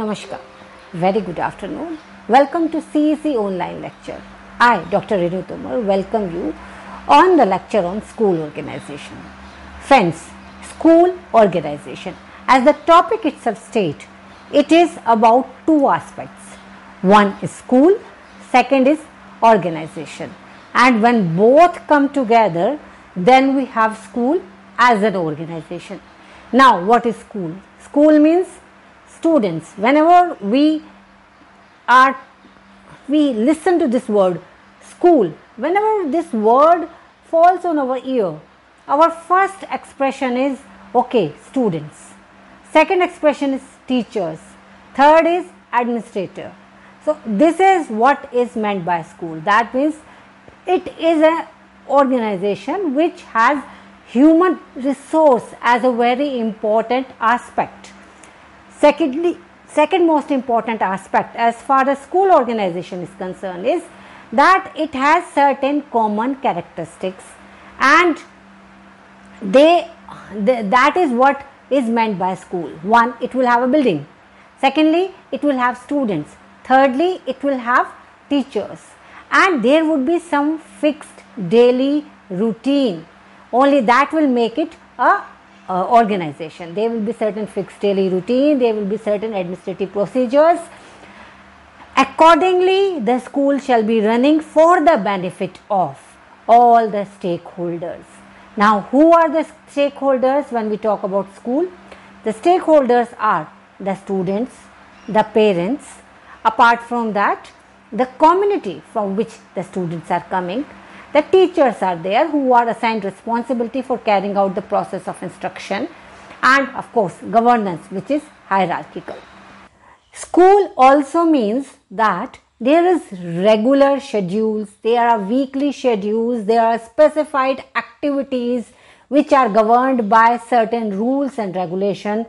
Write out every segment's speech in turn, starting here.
Namaskar. Very good afternoon. Welcome to CEC online lecture. I, Dr. Renu Tomar, welcome you on the lecture on school organization. Friends, school organization. As the topic itself states, it is about two aspects. One is school, second is organization. And when both come together, then we have school as an organization. Now, what is school? School means students whenever we are we listen to this word school whenever this word falls on our ear our first expression is okay students second expression is teachers third is administrator so this is what is meant by school that means it is an organization which has human resource as a very important aspect Secondly, second most important aspect as far as school organization is concerned is that it has certain common characteristics and they, they that is what is meant by school one it will have a building secondly it will have students thirdly it will have teachers and there would be some fixed daily routine only that will make it a uh, organization. There will be certain fixed daily routine, there will be certain administrative procedures. Accordingly, the school shall be running for the benefit of all the stakeholders. Now, who are the stakeholders when we talk about school? The stakeholders are the students, the parents, apart from that, the community from which the students are coming, the teachers are there who are assigned responsibility for carrying out the process of instruction and of course governance which is hierarchical. School also means that there is regular schedules, there are weekly schedules, there are specified activities which are governed by certain rules and regulation.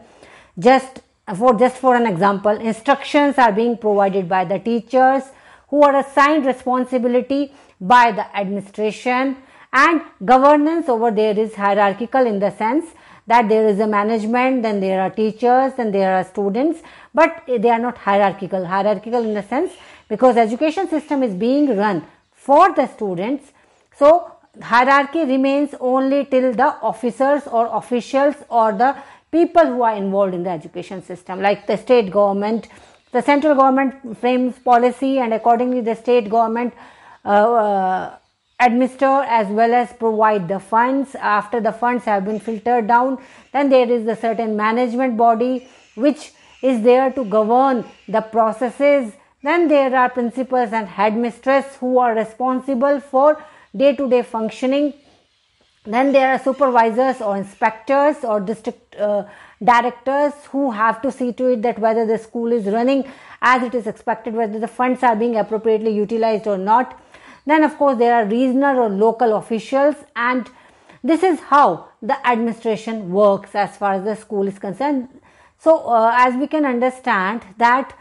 Just for just for an example, instructions are being provided by the teachers who are assigned responsibility by the administration and governance over there is hierarchical in the sense that there is a management then there are teachers then there are students but they are not hierarchical hierarchical in the sense because education system is being run for the students so hierarchy remains only till the officers or officials or the people who are involved in the education system like the state government the central government frames policy and accordingly the state government uh, uh, administer as well as provide the funds. After the funds have been filtered down, then there is a certain management body which is there to govern the processes. Then there are principals and headmistress who are responsible for day to day functioning. Then there are supervisors or inspectors or district uh, directors who have to see to it that whether the school is running as it is expected, whether the funds are being appropriately utilized or not then, of course, there are regional or local officials, and this is how the administration works as far as the school is concerned. So, uh, as we can understand, that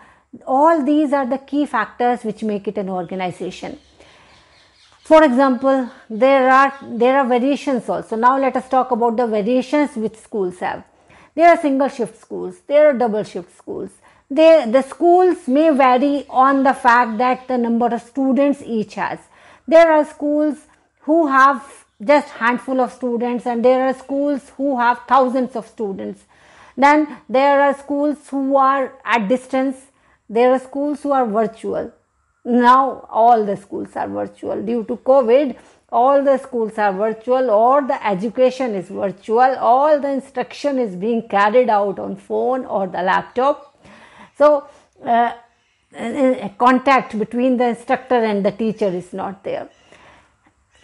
all these are the key factors which make it an organization for example there are there are variations also now let us talk about the variations which schools have there are single shift schools there are double shift schools they the schools may vary on the fact that the number of students each has there are schools who have just handful of students and there are schools who have thousands of students then there are schools who are at distance there are schools who are virtual now all the schools are virtual due to covid all the schools are virtual or the education is virtual all the instruction is being carried out on phone or the laptop so uh, a uh, uh, contact between the instructor and the teacher is not there.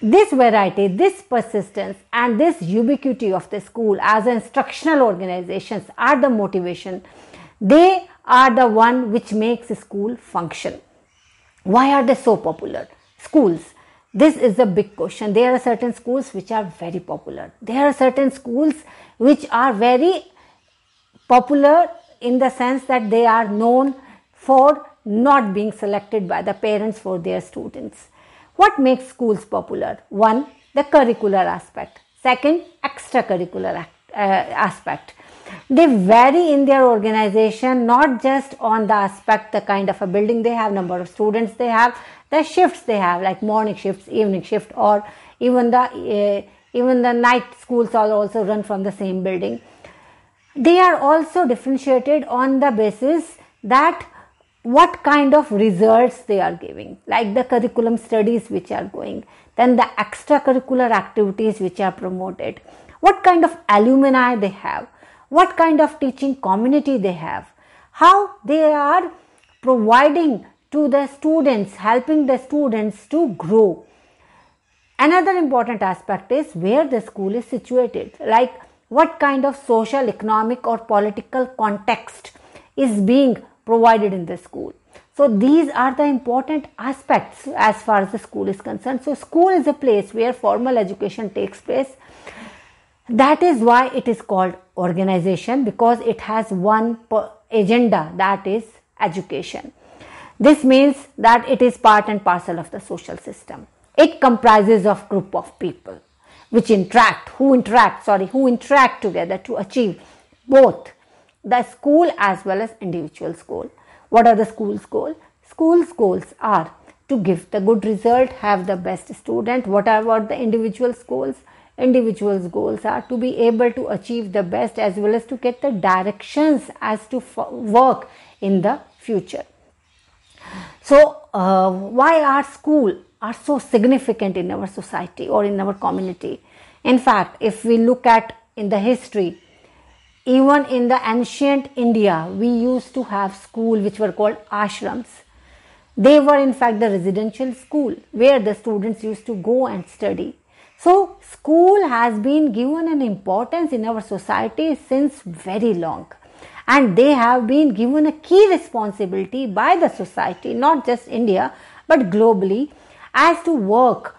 This variety, this persistence, and this ubiquity of the school as instructional organizations are the motivation. They are the one which makes school function. Why are they so popular? Schools. This is the big question. There are certain schools which are very popular. There are certain schools which are very popular in the sense that they are known for not being selected by the parents for their students. What makes schools popular? One, the curricular aspect. Second, extracurricular uh, aspect. They vary in their organization, not just on the aspect, the kind of a building they have, number of students they have, the shifts they have, like morning shifts, evening shift, or even the uh, even the night schools are also run from the same building. They are also differentiated on the basis that what kind of results they are giving, like the curriculum studies which are going, then the extracurricular activities which are promoted, what kind of alumni they have, what kind of teaching community they have, how they are providing to the students, helping the students to grow. Another important aspect is where the school is situated, like what kind of social, economic, or political context is being provided in the school. So these are the important aspects as far as the school is concerned. So school is a place where formal education takes place. That is why it is called organization because it has one agenda that is education. This means that it is part and parcel of the social system. It comprises of group of people which interact, who interact, sorry, who interact together to achieve both the school as well as individual's goal. What are the school's goal? School's goals are to give the good result, have the best student. What are what the individual's goals? Individual's goals are to be able to achieve the best as well as to get the directions as to work in the future. So, uh, why our school are so significant in our society or in our community? In fact, if we look at in the history, even in the ancient India, we used to have schools which were called ashrams. They were in fact the residential school where the students used to go and study. So, school has been given an importance in our society since very long. And they have been given a key responsibility by the society, not just India, but globally, as to work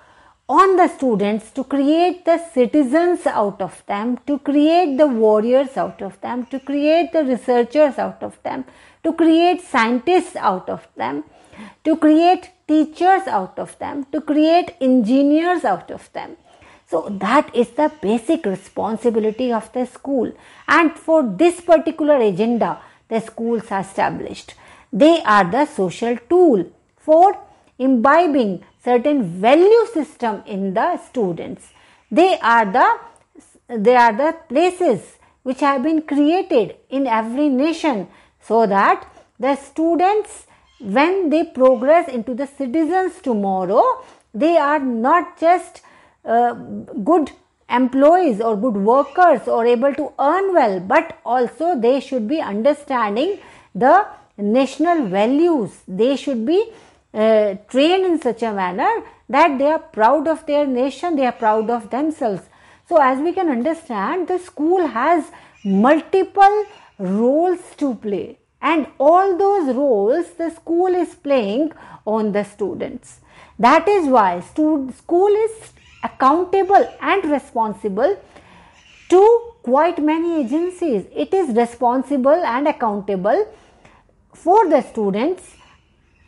on the students to create the citizens out of them, to create the warriors out of them, to create the researchers out of them, to create scientists out of them, to create teachers out of them, to create engineers out of them. So that is the basic responsibility of the school. And for this particular agenda, the schools are established. They are the social tool for imbibing certain value system in the students. They are the they are the places which have been created in every nation so that the students when they progress into the citizens tomorrow they are not just uh, good employees or good workers or able to earn well but also they should be understanding the national values they should be uh, trained in such a manner that they are proud of their nation, they are proud of themselves. So, as we can understand, the school has multiple roles to play, and all those roles the school is playing on the students. That is why stu- school is accountable and responsible to quite many agencies. It is responsible and accountable for the students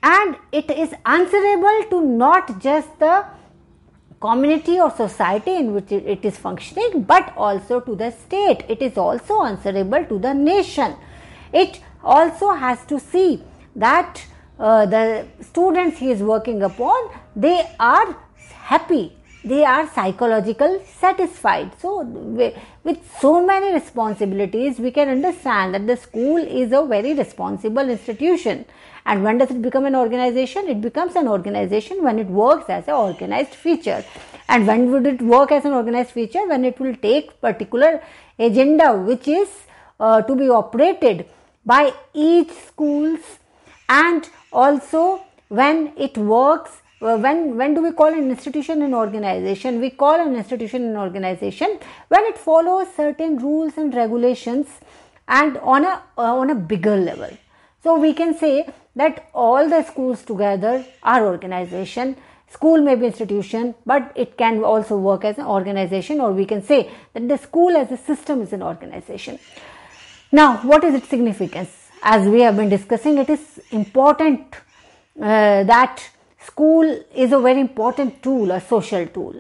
and it is answerable to not just the community or society in which it is functioning but also to the state it is also answerable to the nation it also has to see that uh, the students he is working upon they are happy they are psychological satisfied so with so many responsibilities we can understand that the school is a very responsible institution and when does it become an organization? It becomes an organization when it works as an organized feature. And when would it work as an organized feature? When it will take particular agenda which is uh, to be operated by each schools and also when it works uh, when when do we call an institution an organization we call an institution an organization when it follows certain rules and regulations and on a uh, on a bigger level so we can say that all the schools together are organization. School may be institution, but it can also work as an organization, or we can say that the school as a system is an organization. Now, what is its significance? As we have been discussing, it is important uh, that school is a very important tool, a social tool.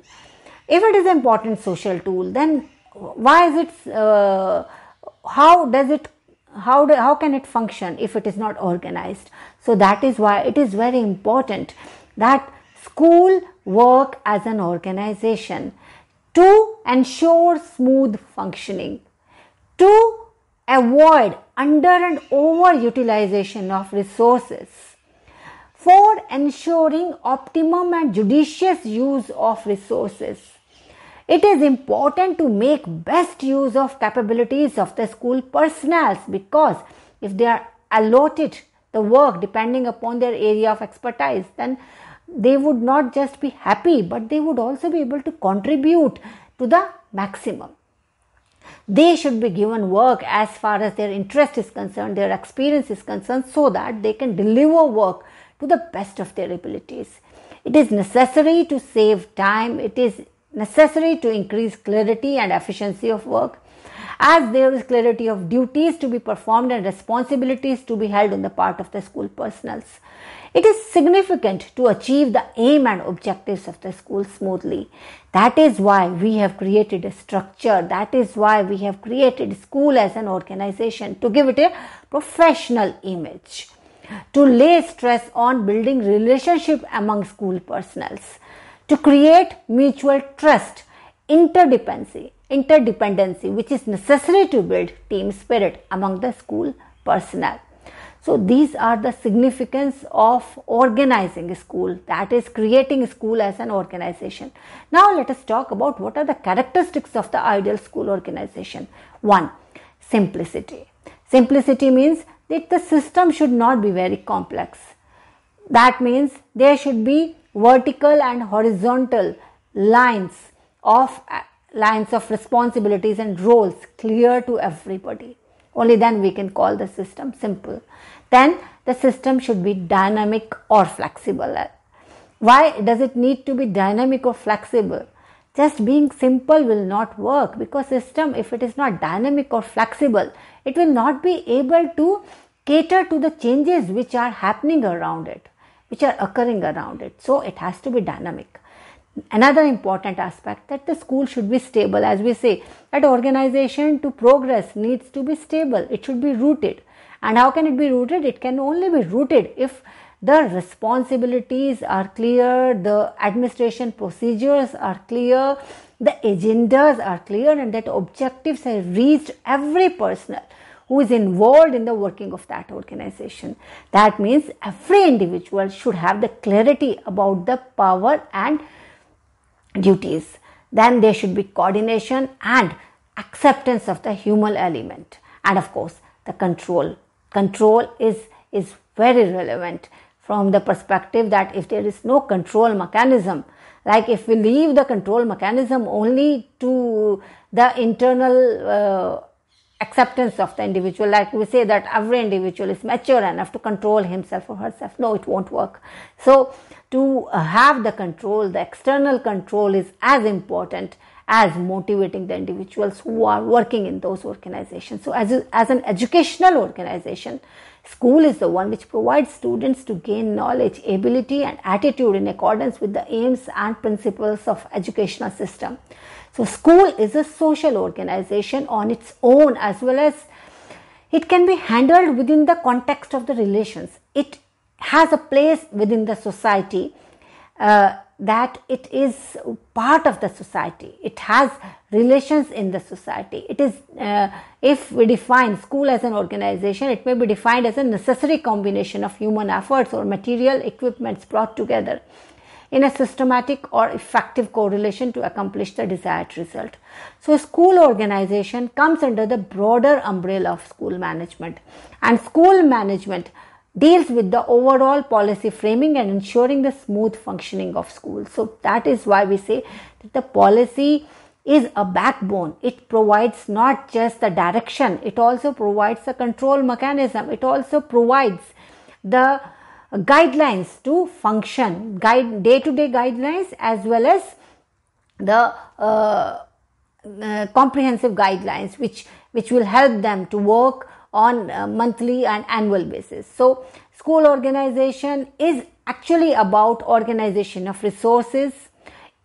If it is an important social tool, then why is it? Uh, how does it how do, how can it function if it is not organized so that is why it is very important that school work as an organization to ensure smooth functioning to avoid under and over utilization of resources for ensuring optimum and judicious use of resources it is important to make best use of capabilities of the school personnel because if they are allotted the work depending upon their area of expertise, then they would not just be happy but they would also be able to contribute to the maximum. They should be given work as far as their interest is concerned, their experience is concerned, so that they can deliver work to the best of their abilities. It is necessary to save time, it is necessary to increase clarity and efficiency of work. As there is clarity of duties to be performed and responsibilities to be held on the part of the school personals. it is significant to achieve the aim and objectives of the school smoothly. That is why we have created a structure, that is why we have created school as an organization to give it a professional image to lay stress on building relationship among school personnels to create mutual trust, interdependency, interdependency, which is necessary to build team spirit among the school personnel. So these are the significance of organizing school, that is creating school as an organization. Now let us talk about what are the characteristics of the ideal school organization. One, simplicity. Simplicity means that the system should not be very complex. That means there should be vertical and horizontal lines of lines of responsibilities and roles clear to everybody only then we can call the system simple then the system should be dynamic or flexible why does it need to be dynamic or flexible just being simple will not work because system if it is not dynamic or flexible it will not be able to cater to the changes which are happening around it which are occurring around it. So it has to be dynamic. Another important aspect that the school should be stable, as we say, that organization to progress needs to be stable, it should be rooted. And how can it be rooted? It can only be rooted if the responsibilities are clear, the administration procedures are clear, the agendas are clear, and that objectives are reached every personal who is involved in the working of that organization. That means every individual should have the clarity about the power and duties. Then there should be coordination and acceptance of the human element. And of course, the control. Control is, is very relevant from the perspective that if there is no control mechanism, like if we leave the control mechanism only to the internal uh, acceptance of the individual. Like we say that every individual is mature enough to control himself or herself. No, it won't work. So, to have the control, the external control is as important as motivating the individuals who are working in those organizations. So, as, as an educational organization, school is the one which provides students to gain knowledge, ability, and attitude in accordance with the aims and principles of educational system. So, school is a social organization on its own as well as it can be handled within the context of the relations. It has a place within the society. Uh, that it is part of the society it has relations in the society it is uh, if we define school as an organization it may be defined as a necessary combination of human efforts or material equipments brought together in a systematic or effective correlation to accomplish the desired result. So, school organization comes under the broader umbrella of school management, and school management deals with the overall policy framing and ensuring the smooth functioning of schools. So, that is why we say that the policy is a backbone. It provides not just the direction, it also provides a control mechanism, it also provides the guidelines to function, guide day-to-day guidelines as well as the uh, uh, comprehensive guidelines which which will help them to work on uh, monthly and annual basis so school organization is actually about organization of resources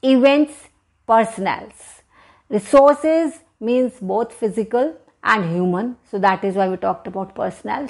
events personnel. resources means both physical and human so that is why we talked about personnel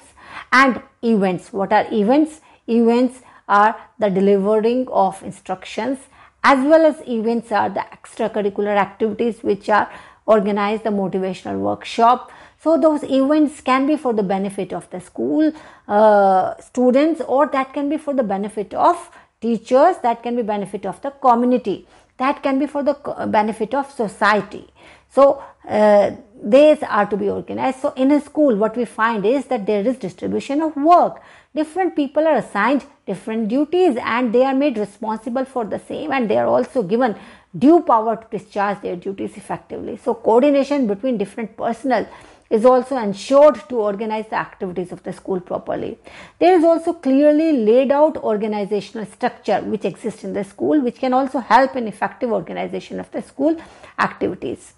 and events what are events Events are the delivering of instructions as well as events are the extracurricular activities which are organized the motivational workshop so those events can be for the benefit of the school uh, students or that can be for the benefit of teachers that can be benefit of the community that can be for the benefit of society so uh, these are to be organized so in a school what we find is that there is distribution of work different people are assigned different duties and they are made responsible for the same and they are also given due power to discharge their duties effectively. So, coordination between different personnel is also ensured to organize the activities of the school properly. There is also clearly laid out organizational structure which exists in the school, which can also help in effective organization of the school activities.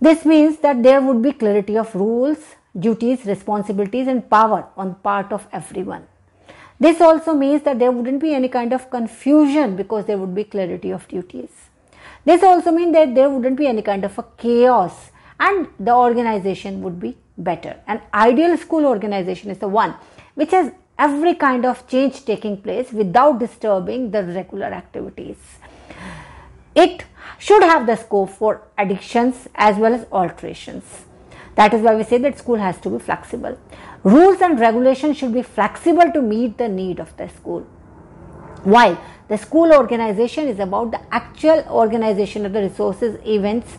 This means that there would be clarity of rules, duties, responsibilities, and power on part of everyone. This also means that there wouldn't be any kind of confusion because there would be clarity of duties. This also means that there wouldn't be any kind of a chaos and the organization would be better. An ideal school organization is the one which has every kind of change taking place without disturbing the regular activities. It should have the scope for additions as well as alterations. That is why we say that school has to be flexible. Rules and regulations should be flexible to meet the need of the school. While the school organization is about the actual organization of the resources events,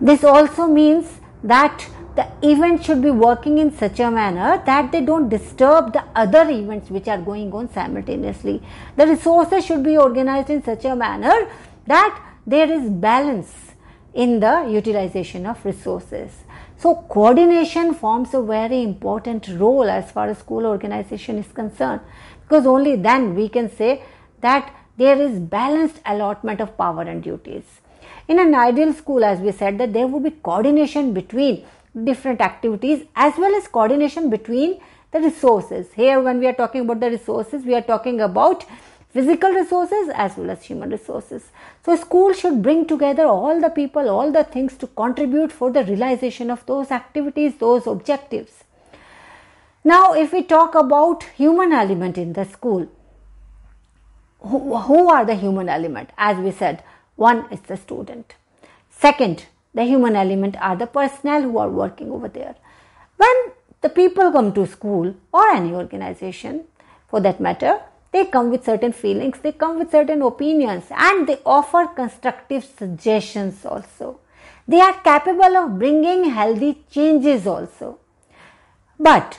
this also means that the event should be working in such a manner that they don't disturb the other events which are going on simultaneously. The resources should be organized in such a manner that there is balance in the utilization of resources. So, coordination forms a very important role as far as school organization is concerned because only then we can say that there is balanced allotment of power and duties. In an ideal school, as we said, that there would be coordination between different activities as well as coordination between the resources. Here, when we are talking about the resources, we are talking about physical resources as well as human resources. So, school should bring together all the people, all the things to contribute for the realization of those activities, those objectives. Now, if we talk about human element in the school, who, who are the human element? As we said, one is the student. Second, the human element are the personnel who are working over there. When the people come to school or any organization for that matter, they come with certain feelings, they come with certain opinions, and they offer constructive suggestions also. They are capable of bringing healthy changes also. But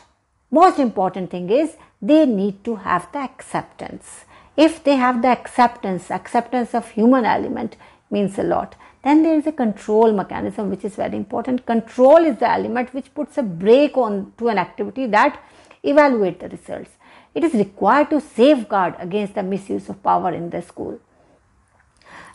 most important thing is they need to have the acceptance. If they have the acceptance, acceptance of human element means a lot. Then there is a control mechanism which is very important. Control is the element which puts a brake on to an activity that evaluate the results it is required to safeguard against the misuse of power in the school.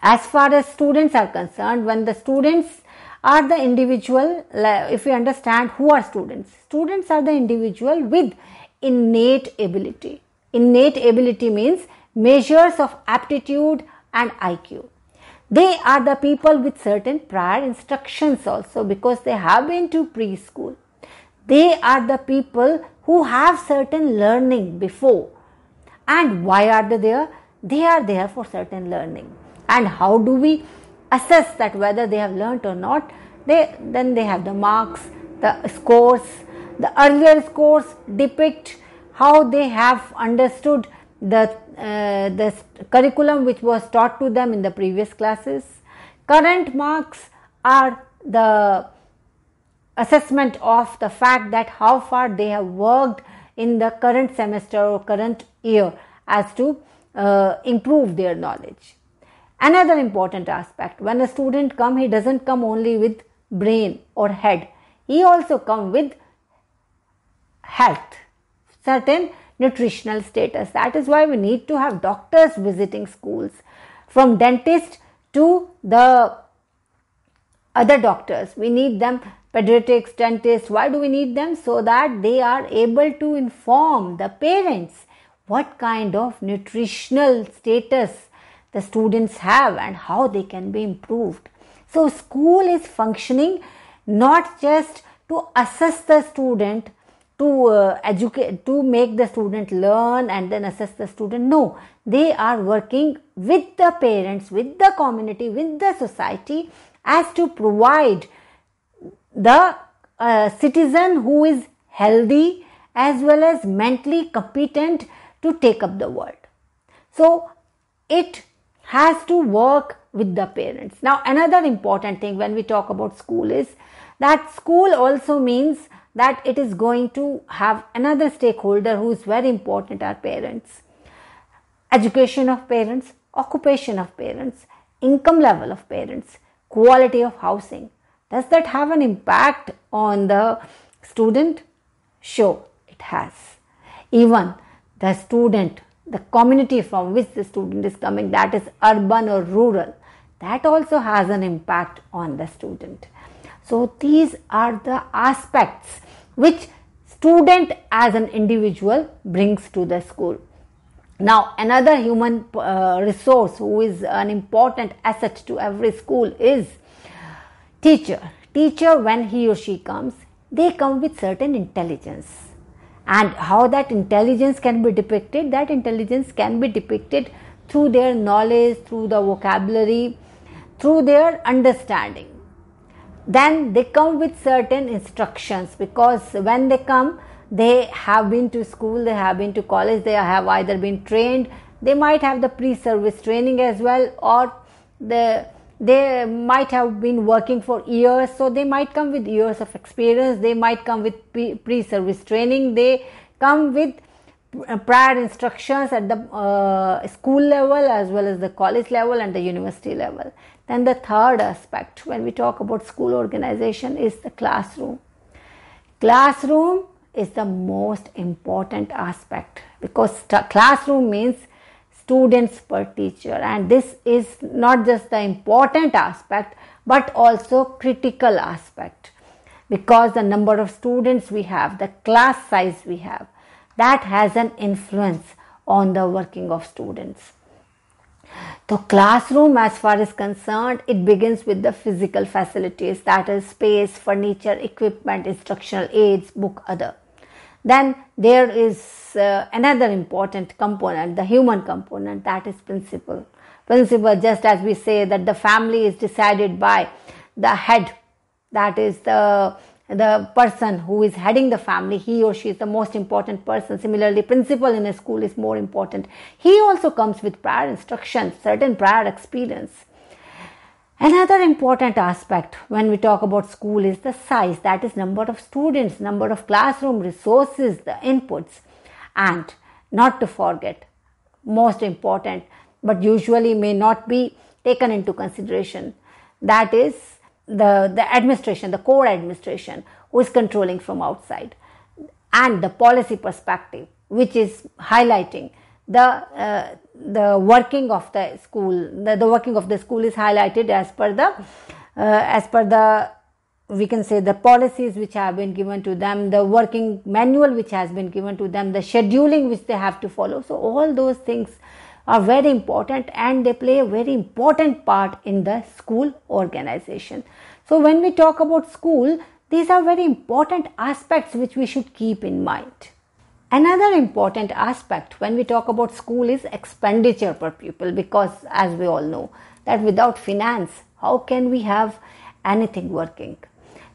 As far as students are concerned, when the students are the individual, if we understand who are students, students are the individual with innate ability. Innate ability means measures of aptitude and IQ they are the people with certain prior instructions also because they have been to preschool they are the people who have certain learning before. And why are they there? They are there for certain learning. And how do we assess that whether they have learnt or not? They then they have the marks, the scores. The earlier scores depict how they have understood the uh, the curriculum which was taught to them in the previous classes. Current marks are the assessment of the fact that how far they have worked in the current semester or current year as to uh, improve their knowledge another important aspect when a student come he doesn't come only with brain or head he also come with health certain nutritional status that is why we need to have doctors visiting schools from dentist to the other doctors we need them pediatrics, dentists. Why do we need them? So that they are able to inform the parents what kind of nutritional status the students have and how they can be improved. So, school is functioning not just to assess the student to uh, educate to make the student learn and then assess the student no they are working with the parents with the community with the society as to provide the uh, citizen who is healthy as well as mentally competent to take up the world. So it has to work with the parents. Now, another important thing when we talk about school is that school also means that it is going to have another stakeholder who is very important our parents. Education of parents, occupation of parents, income level of parents, quality of housing, does that have an impact on the student? Sure, it has. Even the student, the community from which the student is coming, that is urban or rural, that also has an impact on the student. So, these are the aspects which student as an individual brings to the school. Now, another human uh, resource who is an important asset to every school is Teacher. Teacher, when he or she comes, they come with certain intelligence. And how that intelligence can be depicted? That intelligence can be depicted through their knowledge, through the vocabulary, through their understanding. Then they come with certain instructions because when they come, they have been to school, they have been to college, they have either been trained, they might have the pre service training as well, or the they might have been working for years so they might come with years of experience they might come with pre service training they come with uh, prior instructions at the uh, school level as well as the college level and the university level then the third aspect when we talk about school organization is the classroom classroom is the most important aspect because classroom means students per teacher and this is not just the important aspect but also critical aspect because the number of students we have the class size we have that has an influence on the working of students the classroom as far as concerned it begins with the physical facilities that is space furniture equipment instructional aids book other then there is uh, another important component, the human component, that is principle. Principle, just as we say that the family is decided by the head, that is the the person who is heading the family he or she is the most important person similarly principal in a school is more important he also comes with prior instructions certain prior experience Another important aspect when we talk about school is the size, that is number of students, number of classroom resources, the inputs, and not to forget, most important, but usually may not be taken into consideration, that is the, the administration, the core administration, who is controlling from outside, and the policy perspective, which is highlighting the uh, the working of the school the, the working of the school is highlighted as per the uh, as per the we can say the policies which have been given to them the working manual which has been given to them the scheduling which they have to follow so all those things are very important and they play a very important part in the school organization so when we talk about school these are very important aspects which we should keep in mind Another important aspect when we talk about school is expenditure per pupil because as we all know that without finance how can we have anything working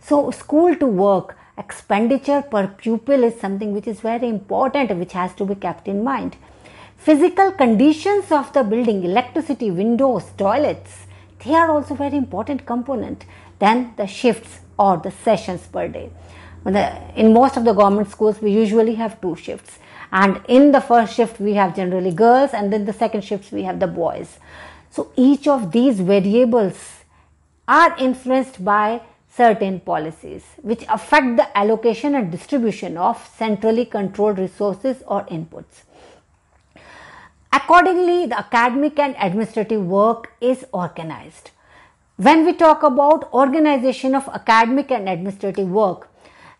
so school to work expenditure per pupil is something which is very important which has to be kept in mind physical conditions of the building electricity windows toilets they are also very important component then the shifts or the sessions per day in most of the government schools we usually have two shifts and in the first shift we have generally girls and then the second shifts we have the boys so each of these variables are influenced by certain policies which affect the allocation and distribution of centrally controlled resources or inputs accordingly the academic and administrative work is organized when we talk about organization of academic and administrative work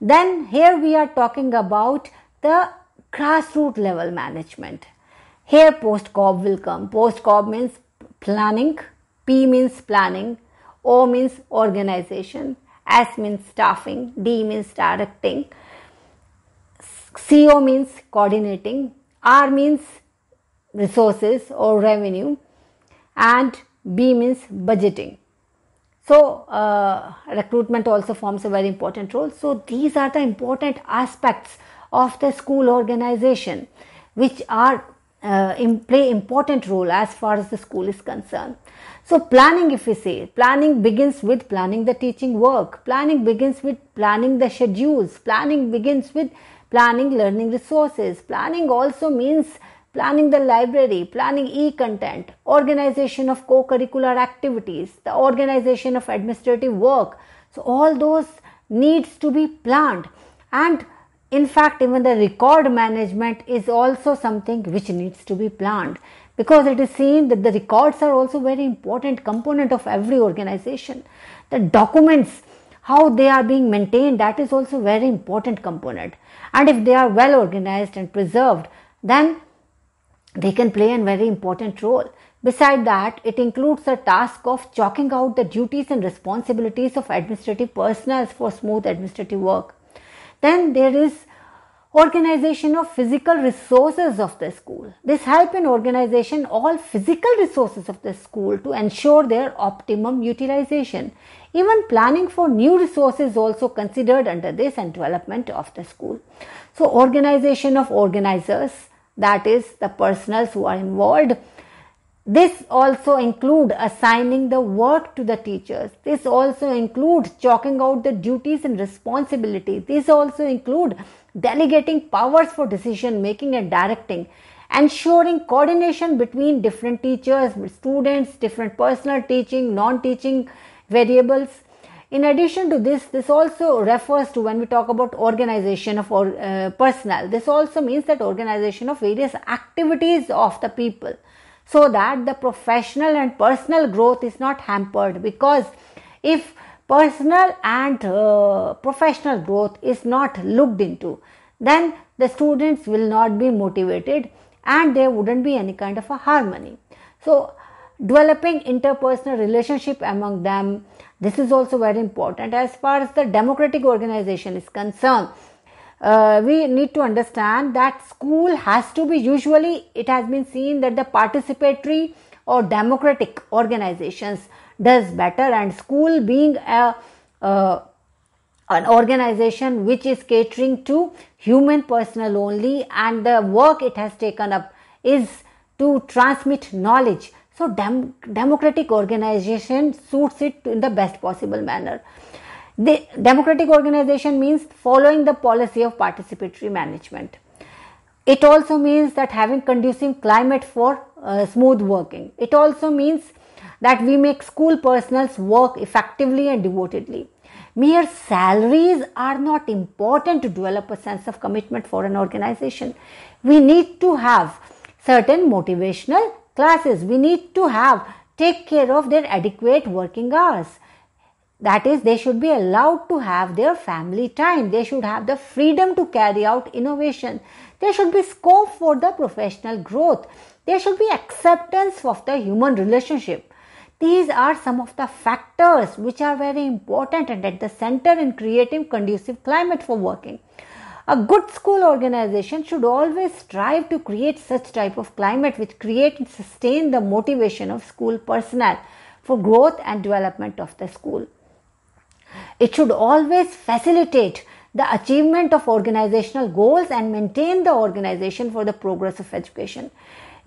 then here we are talking about the grassroots level management. Here post-cob will come. Post-cob means planning, P means planning, O means organization, S means staffing, D means directing, CO means coordinating, R means resources or revenue, and B means budgeting. So, uh, recruitment also forms a very important role. So, these are the important aspects of the school organization which are uh, in, play important role as far as the school is concerned. So, planning, if we say, planning begins with planning the teaching work, planning begins with planning the schedules, planning begins with planning learning resources, planning also means planning the library, planning e content, organization of co curricular activities, the organization of administrative work. So, all those needs to be planned, and in fact, even the record management is also something which needs to be planned because it is seen that the records are also very important component of every organization the documents how they are being maintained that is also very important component and if they are well organized and preserved then they can play a very important role. Beside that, it includes the task of chalking out the duties and responsibilities of administrative personnel for smooth administrative work. Then there is organization of physical resources of the school. This helps in organization all physical resources of the school to ensure their optimum utilization. Even planning for new resources also considered under this and development of the school. So organization of organizers, that is, the personals who are involved. This also include assigning the work to the teachers. This also include chalking out the duties and responsibilities. This also include delegating powers for decision making and directing ensuring coordination between different teachers, students, different personal teaching, non teaching variables, in addition to this, this also refers to when we talk about organization of or, uh, personnel. This also means that organization of various activities of the people so that the professional and personal growth is not hampered because if personal and uh, professional growth is not looked into then the students will not be motivated and there wouldn't be any kind of a harmony so developing interpersonal relationship among them this is also very important as far as the democratic organization is concerned uh, we need to understand that school has to be usually it has been seen that the participatory or democratic organizations does better and school being a uh, an organization which is catering to human personal only and the work it has taken up is to transmit knowledge so, dem- democratic organization suits it in the best possible manner. The democratic organization means following the policy of participatory management. It also means that having conducive climate for uh, smooth working. It also means that we make school personals work effectively and devotedly. Mere salaries are not important to develop a sense of commitment for an organization. We need to have certain motivational classes we need to have take care of their adequate working hours that is they should be allowed to have their family time they should have the freedom to carry out innovation there should be scope for the professional growth there should be acceptance of the human relationship these are some of the factors which are very important and at the center in creating conducive climate for working a good school organization should always strive to create such type of climate which create and sustain the motivation of school personnel for growth and development of the school it should always facilitate the achievement of organizational goals and maintain the organization for the progress of education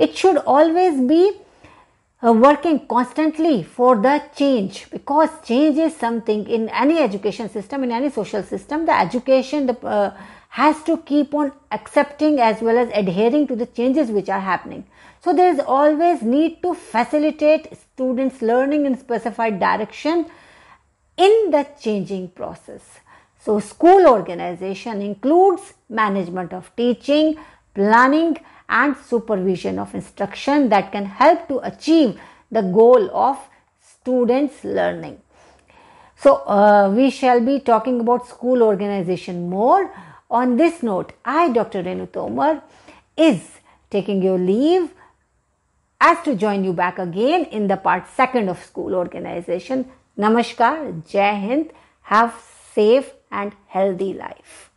it should always be uh, working constantly for the change because change is something in any education system in any social system the education the uh, has to keep on accepting as well as adhering to the changes which are happening so there is always need to facilitate students learning in specified direction in the changing process so school organization includes management of teaching planning and supervision of instruction that can help to achieve the goal of students learning so uh, we shall be talking about school organization more on this note, I, Dr. Renu Tomar, is taking your leave as to join you back again in the part second of school organization. Namaskar, Jai Hind, have safe and healthy life.